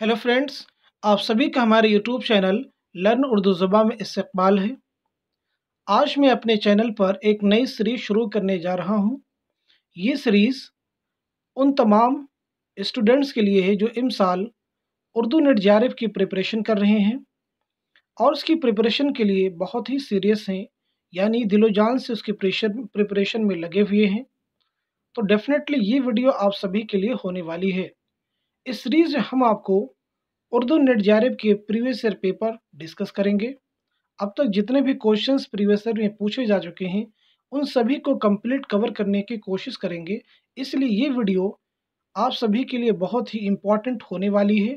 Hello friends आप सभी का हमारे यूट्यूब चैनल लर्न उर्दू ज़ुबा में इस्तबाल है आज मैं अपने चैनल पर एक नई सीरीज़ शुरू करने जा रहा हूं। ये सीरीज़ उन तमाम स्टूडेंट्स के लिए है जो इम साल उर्दू नेट जारब की प्रिपरेशन कर रहे हैं और उसकी प्रिपरेशन के लिए बहुत ही सीरियस हैं यानी दिलो जान से उसकी प्रिपरेशन में लगे हुए हैं तो डेफ़िनेटली ये वीडियो आप सभी के लिए होने वाली है इस सीरीज़ में हम आपको उर्दू नेट जारब के प्रीवियस ईयर पेपर डिस्कस करेंगे अब तक जितने भी क्वेश्चंस प्रीवियस ईयर में पूछे जा चुके हैं उन सभी को कंप्लीट कवर करने की कोशिश करेंगे इसलिए ये वीडियो आप सभी के लिए बहुत ही इम्पॉर्टेंट होने वाली है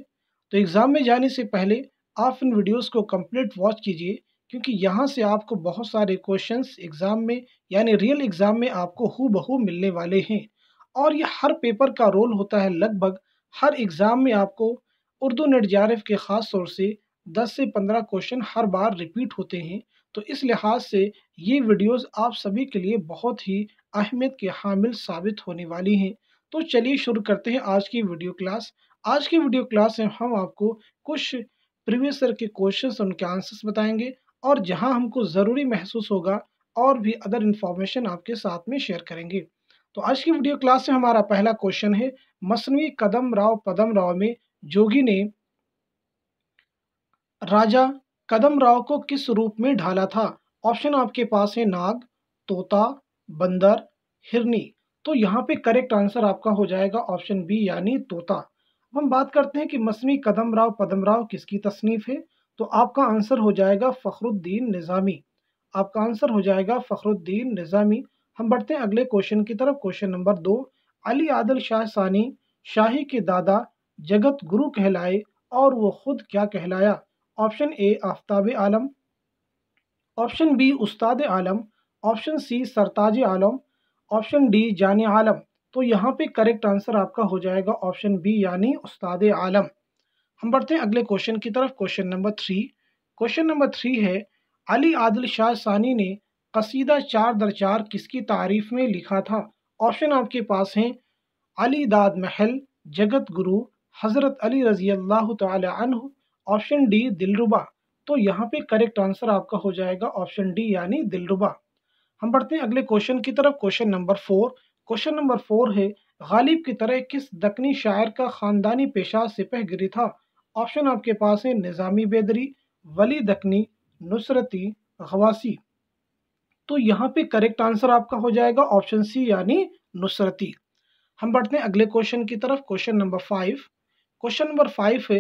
तो एग्ज़ाम में जाने से पहले आप इन वीडियोस को कंप्लीट वॉच कीजिए क्योंकि यहाँ से आपको बहुत सारे क्वेश्चंस एग्ज़ाम में यानी रियल एग्ज़ाम में आपको हु बहू मिलने वाले हैं और ये हर पेपर का रोल होता है लगभग हर एग्ज़ाम में आपको उर्दू नेट जे के ख़ास तौर से दस से पंद्रह क्वेश्चन हर बार रिपीट होते हैं तो इस लिहाज से ये वीडियोस आप सभी के लिए बहुत ही अहमियत के हामिल साबित होने वाली हैं तो चलिए शुरू करते हैं आज की वीडियो क्लास आज की वीडियो क्लास में हम आपको कुछ प्रीवियस ईयर के क्वेश्चन और उनके आंसर्स बताएंगे और जहाँ हमको ज़रूरी महसूस होगा और भी अदर इन्फॉर्मेशन आपके साथ में शेयर करेंगे तो आज की वीडियो क्लास में हमारा पहला क्वेश्चन है मसनवी कदम राव पदम राव में जोगी ने राजा कदम राव को किस रूप में ढाला था ऑप्शन आपके पास है नाग तोता बंदर हिरनी तो यहाँ पे करेक्ट आंसर आपका हो जाएगा ऑप्शन बी यानी तोता अब हम बात करते हैं कि मसनवी कदम राव पदम राव किसकी तसनीफ है तो आपका आंसर हो जाएगा फ़खरुद्दीन निज़ामी आपका आंसर हो जाएगा फ़खरुद्दीन निज़ामी हम बढ़ते हैं अगले क्वेश्चन की तरफ क्वेश्चन नंबर दो अली आदल शाह सानी शाही के दादा जगत गुरु कहलाए और वो खुद क्या कहलाया option A Aftab Alam option B Ustad Alam option C Sartaj Alam option D Jan Alam तो यहाँ पे करेक्ट आंसर आपका हो जाएगा ऑप्शन बी यानी उस्ताद आलम हम बढ़ते हैं अगले क्वेश्चन की तरफ question number three question number three है अली आदिल शाह सानी ने कसीदा चार दर चार किसकी तारीफ में लिखा था ऑप्शन आपके पास हैं अली दाद महल जगत गुरु हज़रत अली रज़ी अल्लाह तह ऑप्शन डी दिलरुबा तो यहाँ पे करेक्ट आंसर आपका हो जाएगा ऑप्शन डी यानी दिलरुबा हम बढ़ते हैं अगले क्वेश्चन की तरफ question number four question number four है गालिब की तरह किस दकनी शायर का ख़ानदानी पेशा सिपह गिरी था ऑप्शन आपके पास है निज़ामी बेदरी वली दकनी नुसरती गवासी तो यहाँ पे करेक्ट आंसर आपका हो जाएगा ऑप्शन सी यानी नुसरती हम बढ़ते हैं अगले क्वेश्चन की तरफ question number five question number five है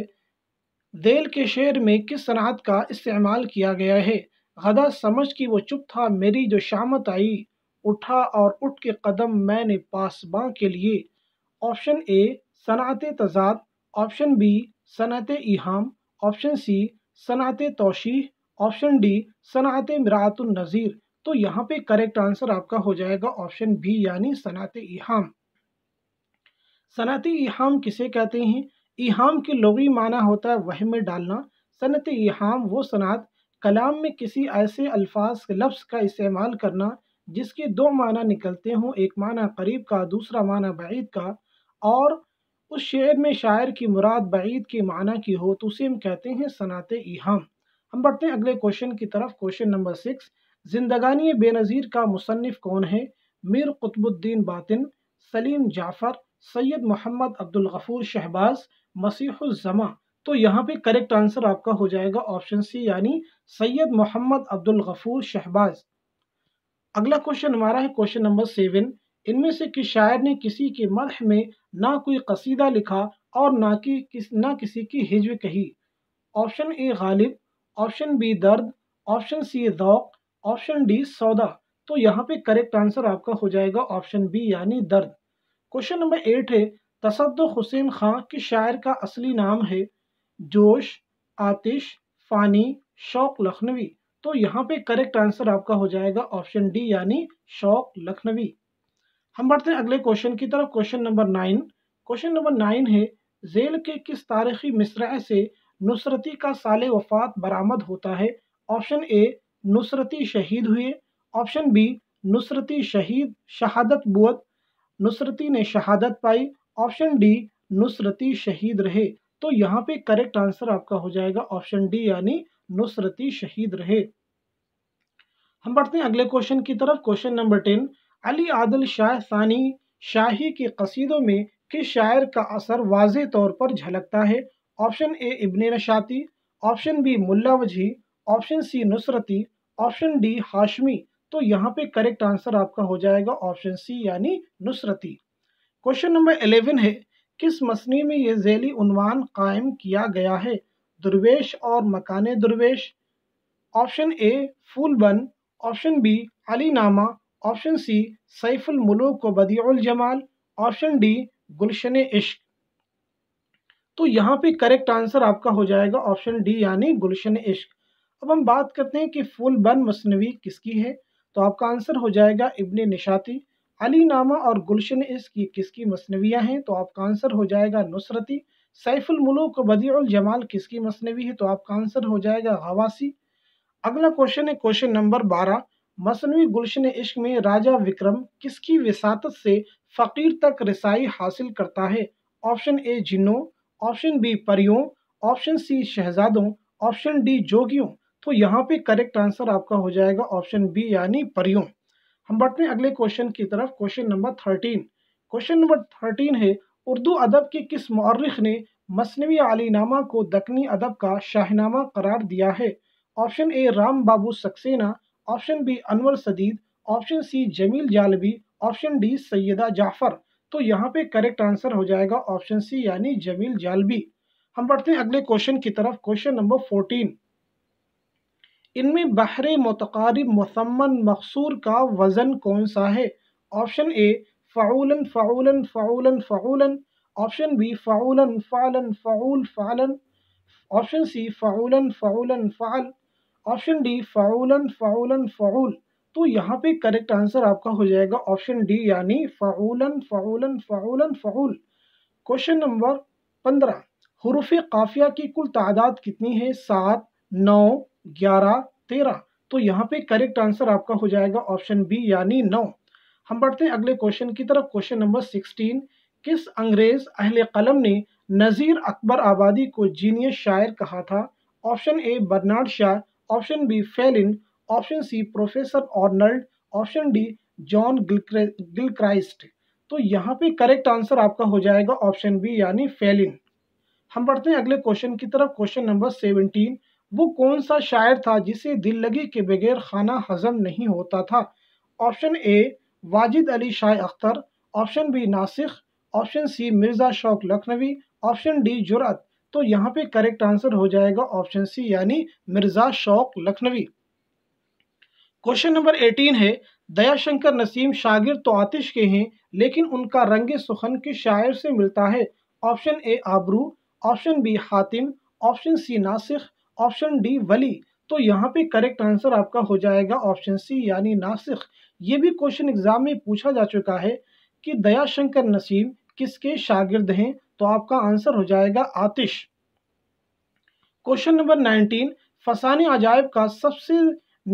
देल के शेर में किस सनात का इस्तेमाल किया गया है गदा समझ कि वो चुप था मेरी जो शामत आई उठा और उठ के कदम मैंने पासबाँ के लिए ऑप्शन ए सनात तजाद ऑप्शन बी सनत इहाम ऑप्शन सी सनात तोशी ऑप्शन डी सनात नज़ीर तो यहाँ पे करेक्ट आंसर आपका हो जाएगा ऑप्शन बी यानी सनात इहाम सनात इहाम किसे कहते हैं इहाम के लोगी माना होता है वह में डालना सनत इहाम वो सनात कलाम में किसी ऐसे अल्फाज लफ्स का इस्तेमाल करना जिसके दो माना निकलते हों एक माना करीब का दूसरा माना बैद का और उस शेर में शायर की मुराद बैद के माना की हो तो उसे हम कहते हैं सनात इहाम हम बढ़ते हैं अगले क्वेश्चन की तरफ क्वेश्चन नंबर सिक्स जिंदगानी बेनज़ीर का मुसनफ़ कौन है मीर कुतबुद्दीन बातिन सलीम जाफ़र सैयद मोहम्मद अब्दुल गफूर शहबाज मसीहुलजमा तो यहाँ पे करेक्ट आंसर आपका हो जाएगा ऑप्शन सी यानी सैयद मोहम्मद अब्दुल गफूर शहबाज अगला क्वेश्चन हमारा है क्वेश्चन नंबर सेवन इनमें से किस शायर ने किसी के मरह में ना कोई कसीदा लिखा और ना कि किस ना किसी की हिजव कही option A Ghalib option B Dard option C Zauq option D Sauda तो यहाँ पे करेक्ट आंसर आपका हो जाएगा ऑप्शन बी यानी दर्द क्वेश्चन नंबर एट है तसद हुसैन खां की शायर का असली नाम है जोश आतिश फानी शौक लखनवी तो यहाँ पे करेक्ट आंसर आपका हो जाएगा ऑप्शन डी यानी शौक लखनवी हम बढ़ते हैं अगले क्वेश्चन की तरफ question number nine question number nine है जेल के किस तारीखी मिसरा से नुसरती का साल वफात बरामद होता है ऑप्शन ए नुसरती शहीद हुए ऑप्शन बी नुसरती शहीद शहादत बुअत नुसरती ने शहादत पाई ऑप्शन डी नुसरती शहीद रहे तो यहाँ पे करेक्ट आंसर आपका हो जाएगा ऑप्शन डी यानी नुसरती शहीद रहे हम बढ़ते हैं अगले क्वेश्चन की तरफ question number ten Ali Adil Shah Sani शाही के कसीदों में किस शायर का असर वाज तौर पर झलकता है option A Ibn Nishati option B Mulla Wajhi option C Nusrati option D Hashmi तो यहाँ पे करेक्ट आंसर आपका हो जाएगा ऑप्शन सी यानी नुसरती क्वेश्चन नंबर एलेवन है किस मसनी में ये झैली उन्वान कायम किया गया है दुर्वेश और मकान दुर्वेश option A Phoolban option B Alinama option C Saiful Mulook व जमाल ऑप्शन डी गुलशन इश्क तो यहाँ पे करेक्ट आंसर आपका हो जाएगा ऑप्शन डी यानी गुलशन इश्क अब हम बात करते हैं कि फुल बन मसनवी किसकी है तो आपका आंसर हो जाएगा इबन निशाती अली नामा और गुलशन इसकी किसकी मसनवियाँ हैं तो आपका आंसर हो जाएगा नुसरती सैफुलमलोक बदील जमाल किसकी मसनवी है तो आपका आंसर हो जाएगा हवासी अगला क्वेश्चन है क्वेश्चन नंबर बारह मसनवी गुलशन इश्क में राजा विक्रम किसकी विसात से फ़कीर तक रसाई हासिल करता है ऑप्शन ए जिन्नों ऑप्शन बी परियों ऑप्शन सी शहजादों ऑप्शन डी जोगियों तो यहाँ पे करेक्ट आंसर आपका हो जाएगा ऑप्शन बी यानी परियों हम बढ़ते हैं अगले क्वेश्चन की तरफ question number thirteen question number thirteen है उर्दू अदब के किस मौरख ने मसनवी आलीनामा को दखनी अदब का शाहनामा करार दिया है option A Ram Babu Saksena option B Anwar Sadeed option C Jameel Jalibi option D Saida Jafar तो यहाँ पे करेक्ट आंसर हो जाएगा ऑप्शन सी यानी जमील जालवी हम बढ़ते हैं अगले क्वेश्चन की तरफ क्वेश्चन नंबर फोर्टीन इनमें बहर मतकारी मसमन मकसूर का वज़न कौन सा है ऑप्शन ए फ़ाउलन फ़ाउलन फ़ाउलन फ़ाउलन ऑप्शन बी फ़ाउलन फ़ालन फ़ाउल फ़ालन ऑप्शन सी फ़ाउलन फ़ाउलन फ़ाल ऑप्शन डी फ़ाउलन फ़ाउलन फ़ाउल तो यहाँ पे करेक्ट आंसर आपका हो जाएगा ऑप्शन डी यानी फ़ाउलन फ़ाउलन फ़ाउलन फ़ाउल क्वेश्चन नंबर पंद्रह हरूफ काफिया की कुल तादाद कितनी है सात नौ ग्यारह तेरह तो यहाँ पे करेक्ट आंसर आपका हो जाएगा ऑप्शन बी यानी नौ हम बढ़ते हैं अगले क्वेश्चन की तरफ क्वेश्चन नंबर सिक्सटीन किस अंग्रेज अहल कलम ने नज़ीर अकबर आबादी को जीनियस शायर कहा था option A Bernard Shaw option B Fallon option C professor Arnold option D John Gilchrist तो यहाँ पे करेक्ट आंसर आपका हो जाएगा ऑप्शन बी यानी फेलिन हम बढ़ते हैं अगले क्वेश्चन की तरफ क्वेश्चन नंबर सेवनटीन वो कौन सा शायर था जिसे दिल लगी के बगैर खाना हजम नहीं होता था option A Wajid Ali Shah Akhtar option B Nasikh option C Mirza Shauq Lakhnavi option D जुरात तो यहाँ पे करेक्ट आंसर हो जाएगा ऑप्शन सी यानी Mirza Shauq Lucknowi question number eighteen है दयाशंकर नसीम शागिर तो आतिश के हैं लेकिन उनका रंग सुखन किस शायर से मिलता है option A Abru option B Hatim option C Nasikh option D Wali तो यहाँ पे करेक्ट आंसर आपका हो जाएगा ऑप्शन सी यानी नासिक ये भी क्वेश्चन एग्जाम में पूछा जा चुका है कि दयाशंकर नसीम किसके शागिर्द हैं तो आपका आंसर हो जाएगा आतिश क्वेश्चन नंबर नाइनटीन फसाने अजायब का सबसे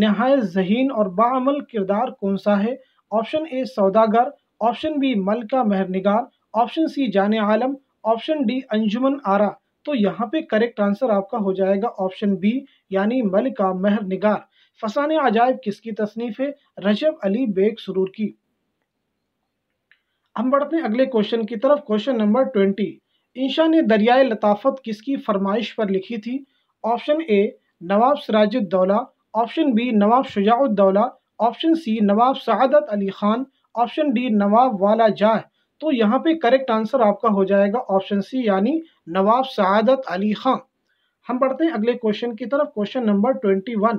नहाय जहीन और बामल किरदार कौन सा है ऑप्शन ए सौदागर ऑप्शन बी मलका मेहर ऑप्शन सी जान आलम ऑप्शन डी अंजुमन आरा तो यहाँ पे करेक्ट आंसर आपका हो जाएगा ऑप्शन बी यानी मलिका मेहर निगार फसाने अजायब किसकी तसनीफ है रजब अली बेग सुरूर की हम बढ़ते हैं अगले क्वेश्चन की तरफ क्वेश्चन नंबर ट्वेंटी इंशा ने दरियाए लताफत किसकी फरमाइश पर लिखी थी option A Nawab Sirajuddaula option B Nawab Shujauddaula option C Nawab Saadat Ali Khan option D Nawab Wala Jah तो यहाँ पे करेक्ट आंसर आपका हो जाएगा ऑप्शन सी यानी नवाब शहादत अली खां हम पढ़ते हैं अगले क्वेश्चन की तरफ क्वेश्चन नंबर ट्वेंटी वन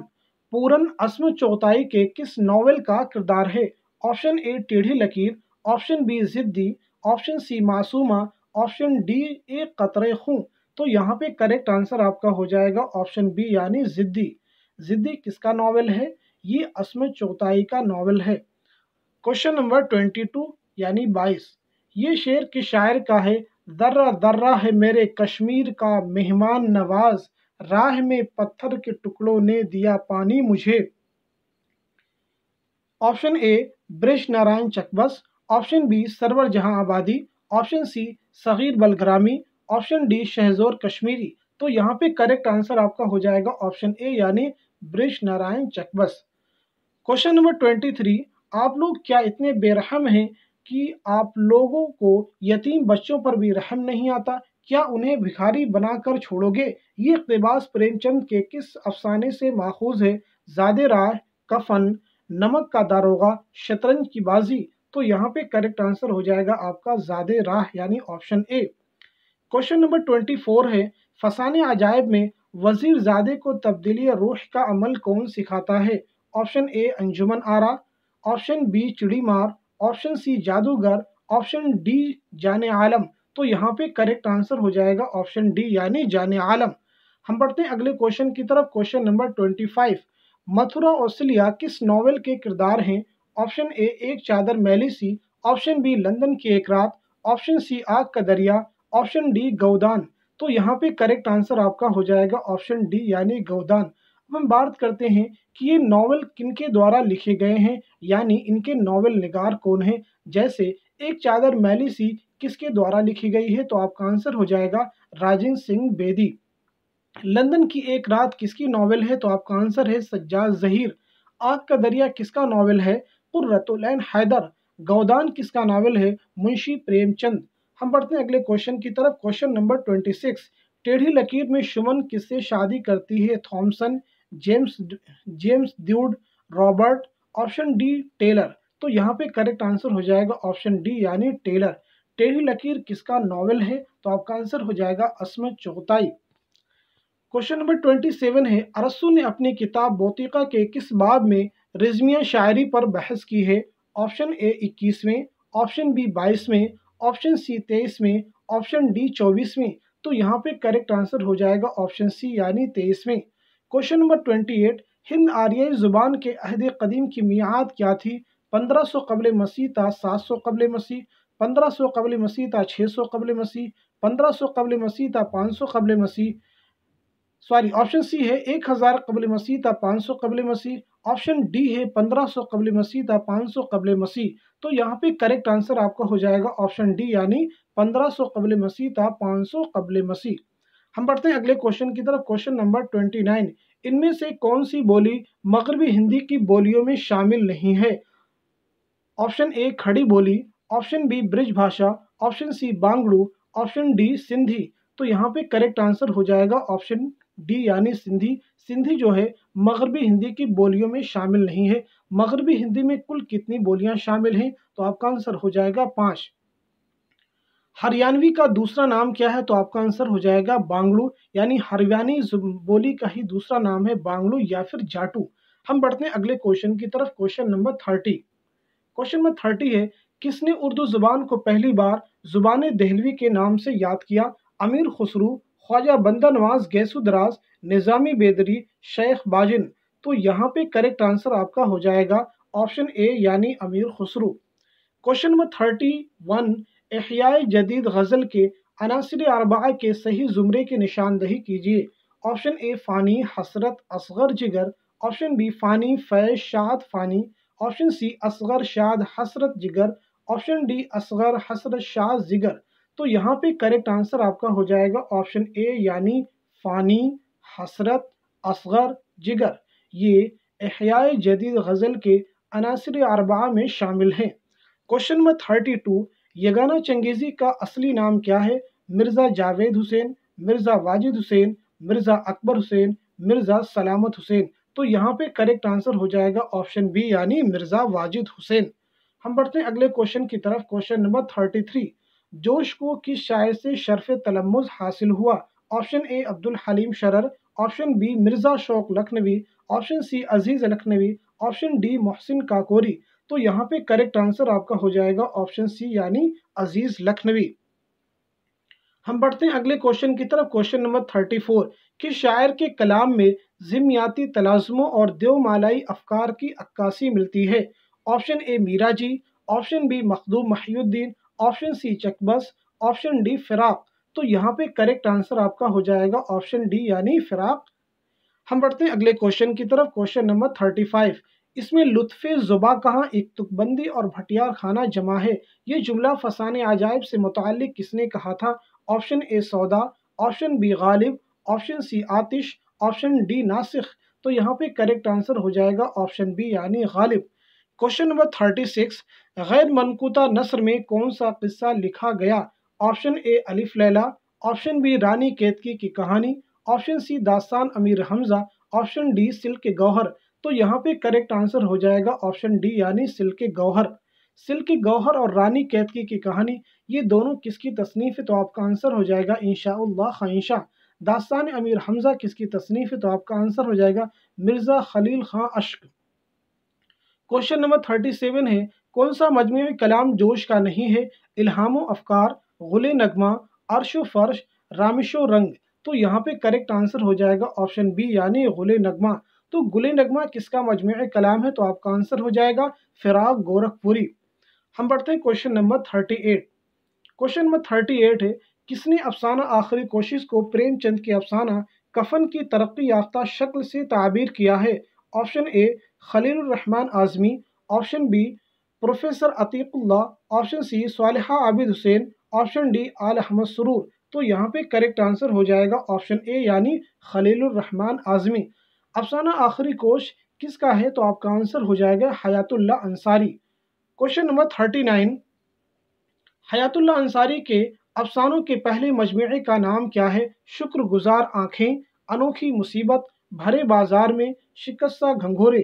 पूरन अस्म चौथाई के किस नावल का किरदार है option A Tedhi Lakeer option B Ziddi option C Masooma option D Ek Qatre Khoon तो यहाँ पे करेक्ट आंसर आपका हो जाएगा ऑप्शन बी यानी जिद्दी जिद्दी किसका नावल है ये अस्म चौथाई का नावल है क्वेश्चन नंबर ट्वेंटी टू यानी बाईस ये शेर किस शायर का है दर्रा दर्रा है मेरे कश्मीर का मेहमान नवाज राह में पत्थर के टुकड़ों ने दिया पानी मुझे option A Brij Narayan Chakbast option B Surur Jahanabadi option C Sagheer Bilgrami option D Shahzor Kashmiri तो यहाँ पे करेक्ट आंसर आपका हो जाएगा ऑप्शन ए यानी Brij Narayan Chakbast question number twenty three आप लोग क्या इतने बेरहम हैं कि आप लोगों को यतीम बच्चों पर भी रहम नहीं आता क्या उन्हें भिखारी बनाकर छोड़ोगे ये इकतेबास प्रेमचंद के किस अफसाने से माखूज है ज़्यादा राह कफन नमक का दारोगा शतरंज की बाजी तो यहाँ पे करेक्ट आंसर हो जाएगा आपका ज़्यादा राह यानी option A question number twenty four है फसाने अजायब में वजीर ज़ादे को तब्दीली रूह का अमल कौन सिखाता है option A Anjuman Ara option B Chidi Mar option C जादूगर ऑप्शन डी जाने आलम तो यहाँ पे करेक्ट आंसर हो जाएगा ऑप्शन डी यानी जाने आलम हम बढ़ते हैं अगले क्वेश्चन की तरफ question number twenty five Mathura ओसलिया किस नॉवेल के किरदार हैं ऑप्शन ए एक चादर मैली सी ऑप्शन बी लंदन की एक रात ऑप्शन सी आग का दरिया ऑप्शन डी गौदान तो यहाँ पे करेक्ट आंसर आपका हो जाएगा ऑप्शन डी यानी गौदान अब हम बात करते हैं कि ये नावल किनके द्वारा लिखे गए हैं यानी इनके नावल निगार कौन है जैसे एक चादर मैली सी किसके द्वारा लिखी गई है तो आपका आंसर हो जाएगा राजेंद्र सिंह बेदी लंदन की एक रात किसकी नावल है तो आपका आंसर है सज्जाद जहीर आग का दरिया किसका नावल है कुर्रतुलैन हैदर गौदान किसका नावल है मुंशी प्रेमचंद हम बढ़ते हैं अगले क्वेश्चन की तरफ क्वेश्चन नंबर ट्वेंटी सिक्स टेढ़ी लकीर में शुमन किससे शादी करती है थॉमसन जेम्स जेम्स ड्यूड रॉबर्ट ऑप्शन डी टेलर तो यहाँ पे करेक्ट आंसर हो जाएगा ऑप्शन डी यानी टेलर टेढ़ी लकीर किसका नॉवेल है तो आपका आंसर हो जाएगा असम चौथाई क्वेश्चन नंबर ट्वेंटी सेवन है अरसू ने अपनी किताब बोतिका के किस बाब में रिजमिया शायरी पर बहस की है ऑप्शन ए इक्कीसवें ऑप्शन बी बाईसवें ऑप्शन सी तेईसवें ऑप्शन डी चौबीसवें तो यहाँ पे करेक्ट आंसर हो जाएगा ऑप्शन सी यानी तेईसवें क्वेश्चन नंबर ट्वेंटी एट हिंद आर्याई ज़ुबान के अहद कदीम की मियाद क्या थी पंद्रह सौ कबल मसीह था सात सौ कबल मसीह पंद्रह सौ कबल मसीह था छः सौ कबल मसीह पंद्रह सौ कबल मसीह था पाँच सौ कबल मसीह सॉरी ऑप्शन सी है एक हज़ार कबल मसीह था पाँच सौ कबल मसीह ऑप्शन डी है पंद्रह सौ कबल मसीह था पाँच सौ कबल मसीह तो यहाँ पे करेक्ट आंसर आपका हो जाएगा ऑप्शन डी यानी पंद्रह सौ कबल मसीह था पाँच सौ कबल मसीह हम बढ़ते हैं अगले क्वेश्चन की तरफ क्वेश्चन नंबर ट्वेंटी नाइन इनमें से कौन सी बोली मगरबी हिंदी की बोलियों में शामिल नहीं है option A Khadi Boli option B Braj Bhasha option C Bangru option D Sindhi तो यहाँ पे करेक्ट आंसर हो जाएगा ऑप्शन डी यानी सिंधी सिंधी जो है मगरबी हिंदी की बोलियों में शामिल नहीं है मगरबी हिंदी में कुल कितनी बोलियाँ शामिल हैं तो आपका आंसर हो जाएगा पाँच हरियाणवी का दूसरा नाम क्या है तो आपका आंसर हो जाएगा बांगड़ू यानी हरियाणी बोली का ही दूसरा नाम है बांगड़ू या फिर जाटू हम बढ़ते हैं अगले क्वेश्चन की तरफ question number thirty question number thirty है किसने उर्दू जुबान को पहली बार जुबान दहलवी के नाम से याद किया अमीर खसरू ख्वाजा बंदा नवाज गैसुदराज दराज निज़ामी बेदरी शेख बाजिन तो यहाँ पे करेक्ट आंसर आपका हो जाएगा ऑप्शन ए यानी Amir Khusro question number thirty one एहिया जदीद गज़ल के अनासर अरबा के सही ज़ुमरे की निशानदही कीजिए ऑप्शन ए फ़ानी हसरत असगर जिगर ऑप्शन बी फ़ानी फ़ैज शाद फ़ानी ऑप्शन सी असगर शाद हसरत जिगर ऑप्शन डी असगर हसरत शाह जिगर तो यहाँ पे करेक्ट आंसर आपका हो जाएगा ऑप्शन ए यानी फ़ानी हसरत असगर जिगर ये अहिया जदीद गज़ल के अनासर अरबा में शामिल हैं question number thirty two Yagana Changezi का असली नाम क्या है मिर्ज़ा जावेद हुसैन मिर्ज़ा वाजिद हुसैन मिर्ज़ा अकबर हुसैन मिर्ज़ा सलामत हुसैन तो यहाँ पे करेक्ट आंसर हो जाएगा ऑप्शन बी यानी मिर्ज़ा वाजिद हुसैन हम बढ़ते हैं अगले क्वेश्चन की तरफ क्वेश्चन नंबर थर्टी थ्री जोश को किस शायर से शर्फ तलमुज हासिल हुआ option A Abdul Halim Sharar option B Mirza Shauq Lakhnavi option C Aziz Lakhnavi option D Mohsin Kakorvi तो यहाँ पे करेक्ट आंसर आपका हो जाएगा ऑप्शन सी यानी अजीज लखनवी हम बढ़ते हैं अगले क्वेश्चन की तरफ क्वेश्चन नंबर थर्टी फोर कि शायर के कलाम में जिमयाती तलाजमों और देवमालाई अफकार की अक्कासी मिलती है option A Meera ji option B Makhdoom Mohiuddin option C Chakbast option D Firaq तो यहाँ पे करेक्ट आंसर आपका हो जाएगा ऑप्शन डी यानी फिराक हम बढ़ते हैं अगले क्वेश्चन की तरफ क्वेश्चन नंबर थर्टी फाइव इसमें लुत्फ़ ज़ुबा कहाँ एक तुकबंदी और भटियार खाना जमा है ये जुमला फसाने अजायब से मुतल किसने कहा था option A Sauda option B Ghalib option C Aatish option D Nasikh तो यहाँ पे करेक्ट आंसर हो जाएगा ऑप्शन बी यानी Ghalib question number thirty six गैर मनकूता नसर में कौन सा किस्सा लिखा गया option A Alif Laila option B Rani Ketki की कहानी ऑप्शन सी दास्तान अमीर हमजा ऑप्शन डी सिल्क के गौहर तो यहाँ पे करेक्ट आंसर हो जाएगा ऑप्शन डी यानी सिल्क गौहर सिल्क गौहर और रानी कैतकी की कहानी ये दोनों किसकी तसनीफ है तो आपका आंसर हो जाएगा इनशा खाइशा दास्तान अमीर हमज़ा किसकी तसनीफ है तो आपका आंसर हो जाएगा मिर्ज़ा खलील खां अश्क क्वेश्चन नंबर थर्टी सेवन है कौन सा मजमू कलाम जोश का नहीं है इल्हामो अफकार गुल नगमा अरशो फर्श रामिशो रंग तो यहाँ पे करेक्ट आंसर हो जाएगा ऑप्शन बी यानी गुल नगमा तो गुल नगमा किसका मजमु कलाम है तो आपका आंसर हो जाएगा फिराग गोरखपुरी हम पढ़ते हैं question number thirty eight question number thirty eight है किसने अफसाना आखिरी कोशिश को प्रेमचंद के अफसाना कफन की तरक्की याफ्ता शक्ल से ताबीर किया है option A Khalil Rahman Azmi option B professor Atiqullah option C साल आबिद हुसैन ऑप्शन डी आल अहमद सरूर तो यहाँ पे करेक्ट आंसर हो जाएगा ऑप्शन ए यानी रहमान आज़मी अफसाना आखिरी कोश किसका है तो आपका आंसर हो जाएगा Hayatullah Ansari question number thirty nine Hayatullah Ansari के अफसानों के पहले मजमू का नाम क्या है शुक्रगुजार आंखें अनोखी मुसीबत भरे बाजार में शिकस्ता घंघोरे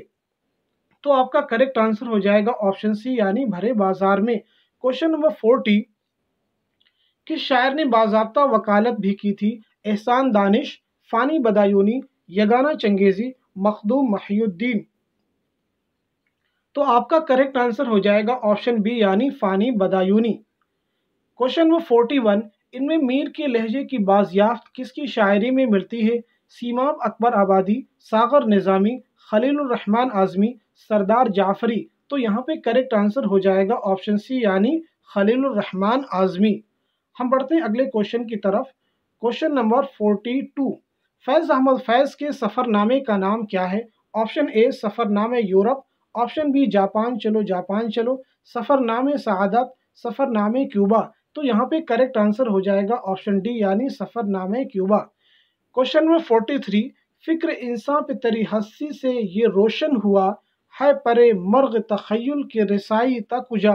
तो आपका करेक्ट आंसर हो जाएगा ऑप्शन सी यानी भरे बाजार में क्वेश्चन नंबर फोर्टी किस शायर ने बाबा वकालत भी की थी एहसान दानिश फ़ानी बदायूनी यगाना चंगेजी मखदूम महियुद्दीन तो आपका करेक्ट आंसर हो जाएगा ऑप्शन बी यानी Fani Badayuni question number forty one इनमें मीर के लहजे की बाजियाफ्त किसकी शायरी में मिलती है सीमाब अकबर आबादी सागर निज़ामी खलीलरहमान आज़मी सरदार जाफरी तो यहाँ पे करेक्ट आंसर हो जाएगा ऑप्शन सी यानी खलीलरहमान आज़मी हम बढ़ते हैं अगले क्वेश्चन की तरफ question number forty two Faiz Ahmad Faiz के सफ़रनामे का नाम क्या है ऑप्शन ए सफ़रनामे यूरोप ऑप्शन बी जापान चलो जापान चलो सफ़रनामे सदत सफ़रनामे क्यूबा तो यहाँ पे करेक्ट आंसर हो जाएगा ऑप्शन डी यानी सफ़रनामे Cuba question number forty three फ़िक्र इंसान पे तरी हस्सी से ये रोशन हुआ है परे मर्ग तखयल के रसाई तकुजा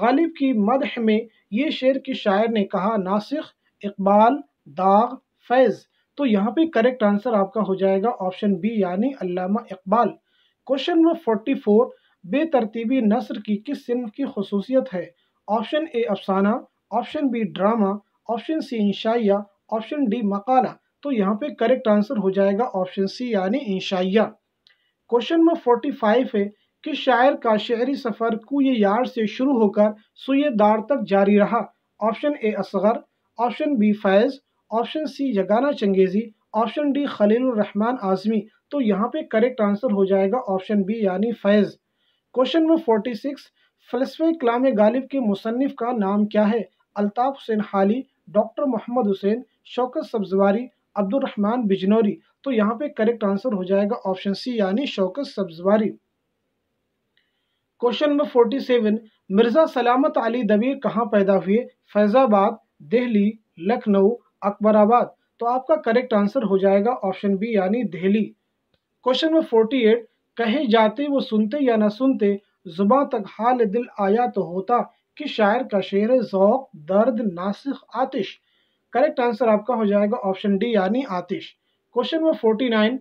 गालिब की मदह में ये शेर के शायर ने कहा नासिक इकबाल दाग फैज़ तो यहाँ पे करेक्ट आंसर आपका हो जाएगा ऑप्शन बी यानी Allama Iqbal question number forty four बेतरतीबी नसर की किस सिम की खसूसियत है ऑप्शन ए अफसाना option B drama option C इंशाइया ऑप्शन डी मकाला तो यहाँ पे करेक्ट आंसर हो जाएगा ऑप्शन सी यानी इंशाइया क्वेश्चन नंबर फोर्टी फाइव है कि शायर का शहरी सफ़र कुए यार से शुरू होकर सुयदार दार तक जारी रहा option A Asghar option B Faiz option C Yagana Changezi option D Khalil Rahman Azmi तो यहाँ पे करेक्ट आंसर हो जाएगा ऑप्शन बी यानी Faiz question number forty six फलसफे कलाम गालिब के मुसनफ़ का नाम क्या है अलताफ़ हुसैन हाली डॉक्टर मोहम्मद हुसैन शौकत सब्जवारी अब्दुलरहमान बिजनौरी तो यहाँ पे करेक्ट आंसर हो जाएगा ऑप्शन सी यानी Shaukat Sabzwari question number forty seven Mirza Salamat Ali दबीर कहाँ पैदा हुए फैज़ाबाद दिल्ली लखनऊ अकबराबाद तो आपका करेक्ट आंसर हो जाएगा ऑप्शन बी यानी Delhi question number forty eight कहे जाते वो सुनते या ना सुनते जुबा तक हाल दिल आया तो होता कि शायर का शेर जौक दर्द नासिख आतिश करेक्ट आंसर आपका हो जाएगा ऑप्शन डी यानी Atish question number forty nine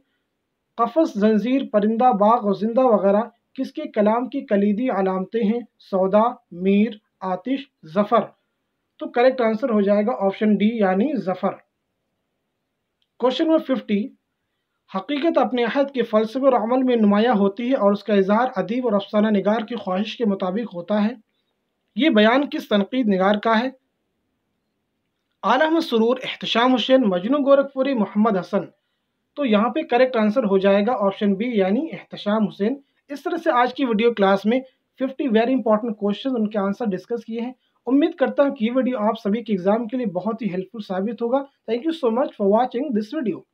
कफस जंजीर परिंदा बाग और जिंदा वगैरह किसके कलाम की कलीदी अलामतें हैं सौदा मीर आतिश जफ़र तो करेक्ट आंसर हो जाएगा ऑप्शन डी यानी जफर क्वेश्चन नंबर फिफ्टी हकीकत अपने अहद के फ़लसफे और अमल में नुमाया होती है और उसका इजहार अदीब और अफसाना नगार की ख्वाहिश के मुताबिक होता है ये बयान किस तनकीद नगार का है आलम सरूर एहतशाम हुसैन मजनू गोरखपुरी मोहम्मद हसन तो यहाँ पे करेक्ट आंसर हो जाएगा ऑप्शन बी यानी एहतशाम हुसैन इस तरह से आज की वीडियो क्लास में 50 वेरी इंपॉर्टेंट क्वेश्चन उनके आंसर डिस्कस किए हैं उम्मीद करता हूँ कि ये वीडियो आप सभी के एग्जाम के लिए बहुत ही हेल्पफुल साबित होगा thank you so much for watching this video